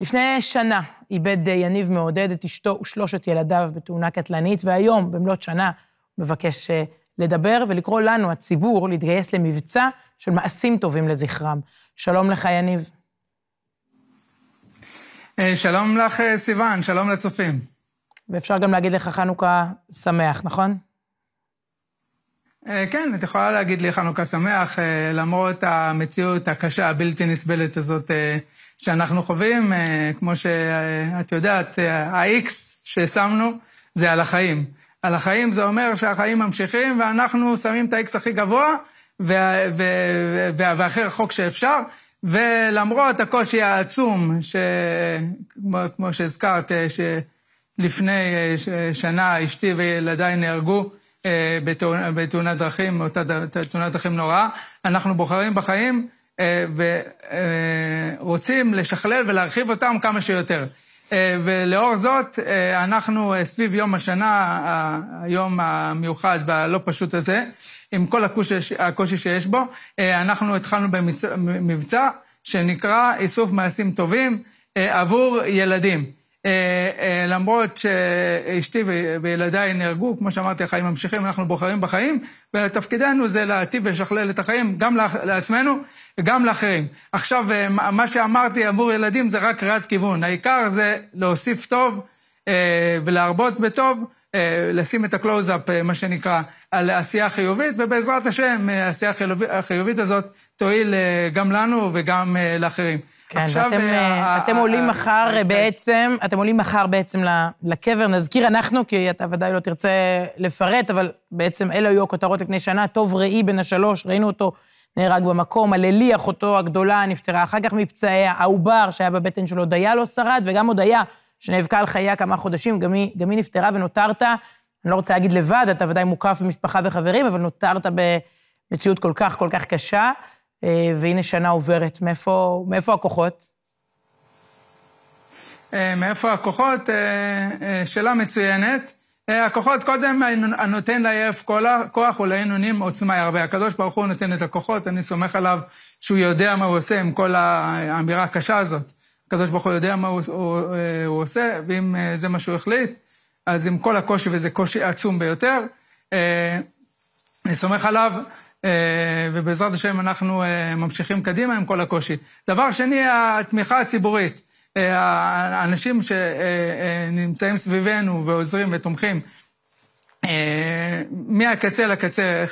לפני שנה איבד אה, יניב מעודד את אשתו ושלושת ילדיו בתאונה קטלנית, והיום, במלאת שנה, מבקש אה, לדבר ולקרוא לנו, הציבור, להתגייס למבצע של מעשים טובים לזכרם. שלום לך, יניב. אה, שלום לך, סיוון, שלום לצופים. ואפשר גם להגיד לך חנוכה שמח, נכון? אה, כן, את יכולה להגיד לי חנוכה שמח, אה, למרות המציאות הקשה, הבלתי נסבלת הזאת אה, שאנחנו חווים. כמו שאת יודעת, ה-X ששמנו זה על החיים. על החיים זה אומר שהחיים ממשיכים, ואנחנו שמים את ה-X הכי גבוה, והכי רחוק שאפשר. ולמרות הקושי העצום, שכמו שהזכרת, שלפני שנה אשתי וילדיי נהרגו, אה, בתאונת דרכים, אותה תאונת דרכים נוראה. אנחנו בוחרים בחיים אה, ורוצים אה, לשכלל ולהרחיב אותם כמה שיותר. ולאור זאת, אנחנו סביב יום השנה, היום המיוחד והלא פשוט הזה, עם כל הקושי, הקושי שיש בו, אנחנו התחלנו במבצע שנקרא איסוף מעשים טובים עבור ילדים. אה, אה, למרות שאשתי וילדיי נהרגו, כמו שאמרתי, החיים ממשיכים, אנחנו בוחרים בחיים, ותפקידנו זה להטיב ולשכלל את החיים, גם לעצמנו, גם לאחרים. עכשיו, אה, מה שאמרתי עבור ילדים זה רק קריאת כיוון. העיקר זה להוסיף טוב ולהרבות בטוב. אה, לשים את הקלוז-אפ, אה, מה שנקרא, על עשייה חיובית, ובעזרת השם, אה, העשייה החיובית הזאת תועיל גם לנו וגם לאחרים. כן, עכשיו, ואתם ה- אתם עולים ה- מחר בעצם, אתם עולים מחר בעצם לקבר. נזכיר אנחנו, כי אתה ודאי לא תרצה לפרט, אבל בעצם אלה היו הכותרות לפני שנה. טוב ראי בן השלוש, ראינו אותו נהרג במקום, הללי, אחותו הגדולה, נפטרה אחר כך מפצעיה, העובר שהיה בבטן שלו, דיה לא שרד, וגם עוד היה. שנאבקה על חייה כמה חודשים, גם היא, גם היא נפטרה ונותרת, אני לא רוצה להגיד לבד, אתה ודאי מוקף במשפחה וחברים, אבל נותרת במציאות כל כך, כל כך קשה, אה, והנה שנה עוברת. מאיפה, מאיפה הכוחות? אה, מאיפה הכוחות? אה, שאלה מצוינת. הכוחות קודם, הנותן לעייף כוח ולעינונים עוצמה הרבה. הקדוש ברוך הוא נותן את הכוחות, אני סומך עליו שהוא יודע מה הוא עושה עם כל האמירה הקשה הזאת. הקדוש ברוך הוא יודע מה הוא, הוא, אה, הוא עושה, ואם אה, זה מה שהוא החליט, אז עם כל הקושי, וזה קושי עצום ביותר, אה, אני סומך עליו, ובעזרת השם אנחנו ממשיכים קדימה עם כל הקושי. דבר שני, התמיכה הציבורית. האנשים שנמצאים סביבנו ועוזרים ותומכים, מהקצה לקצה,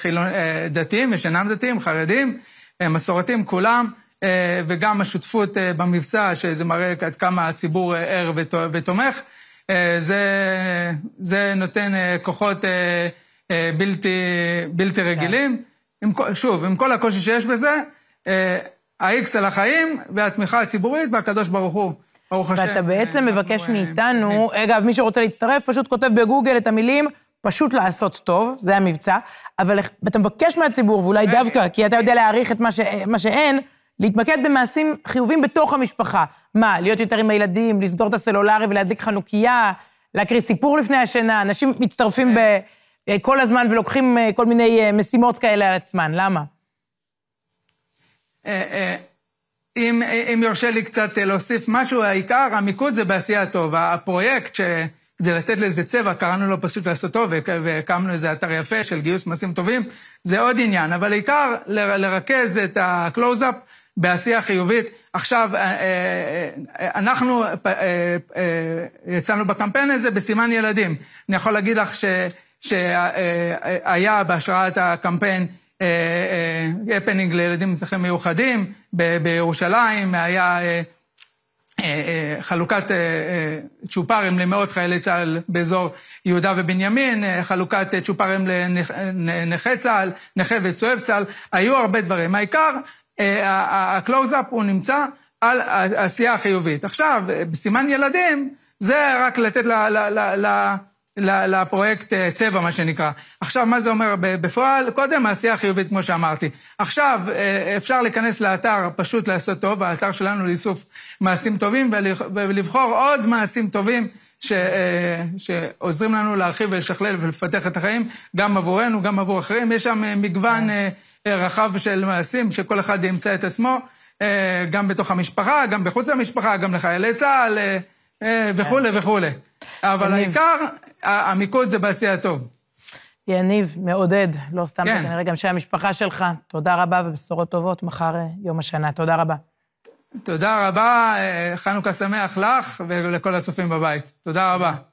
דתיים ושאינם דתיים, חרדים, מסורתיים, כולם, אה, וגם השותפות אה, במבצע, שזה מראה עד כמה הציבור אה, ער ותומך, זה, זה נותן כוחות בלתי, בלתי כן. רגילים. עם, שוב, עם כל הקושי שיש בזה, האיקס על החיים והתמיכה הציבורית והקדוש ברוך הוא. ברוך השם. ואתה בעצם מבקש מאיתנו, אגב, מי שרוצה להצטרף, פשוט כותב בגוגל את המילים, פשוט לעשות טוב, זה המבצע, אבל אתה מבקש מהציבור, ואולי דווקא, כי אתה יודע להעריך את מה שאין, להתמקד במעשים חיובים בתוך המשפחה. מה, להיות יותר עם הילדים, לסגור את הסלולרי ולהדליק חנוכיה, להקריא סיפור לפני השינה, אנשים מצטרפים כן. ב... אה, כל הזמן ולוקחים אה, כל מיני אה, משימות כאלה על עצמן, למה? אם, אם יורשה לי קצת להוסיף משהו, העיקר, המיקוד זה בעשייה טוב. הפרויקט, כדי לתת לזה צבע, קראנו לו פשוט לעשות טוב, והקמנו איזה אתר יפה של גיוס מעשים טובים, זה עוד עניין. אבל העיקר לרכז את הקלוז-אפ בעשייה חיובית. עכשיו, אה, אה, אה, אנחנו יצאנו בקמפיין הזה בסימן ילדים. אני יכול להגיד לך שהיה בהשראת הקמפיין הפנינג לילדים עם צרכים מיוחדים בירושלים, היה חלוקת צ'ופרים למאות חיילי צה"ל באזור יהודה ובנימין, חלוקת צ'ופרים לנכי צה"ל, נכה וצואב צה"ל, היו הרבה דברים. העיקר הקלוז-אפ אה, הוא נמצא על העשייה החיובית. עכשיו, בסימן ילדים, זה רק לתת לפרויקט אה, צבע, מה שנקרא. עכשיו, מה זה אומר בפועל? קודם העשייה החיובית, כמו שאמרתי. עכשיו, אה, אפשר להיכנס לאתר, פשוט לעשות טוב, האתר שלנו לאיסוף מעשים טובים, ולבחור עוד מעשים טובים ש, אה, שעוזרים לנו להרחיב ולשכלל ולפתח את החיים, גם עבורנו, גם עבור אחרים. יש שם אה, מגוון אה. רחב של מעשים, שכל אחד ימצא את עצמו, גם בתוך המשפחה, גם בחוץ למשפחה, גם לחיילי צה"ל, כן. וכולי וכולי. אבל העיקר, המיקוד זה בעשייה טוב. יניב, מעודד, לא סתם, כן. כנראה גם שהמשפחה שלך. תודה רבה ובשורות טובות מחר יום השנה. תודה רבה. תודה רבה, אה, אה, חנוכה שמח לך ולכל הצופים בבית. תודה רבה.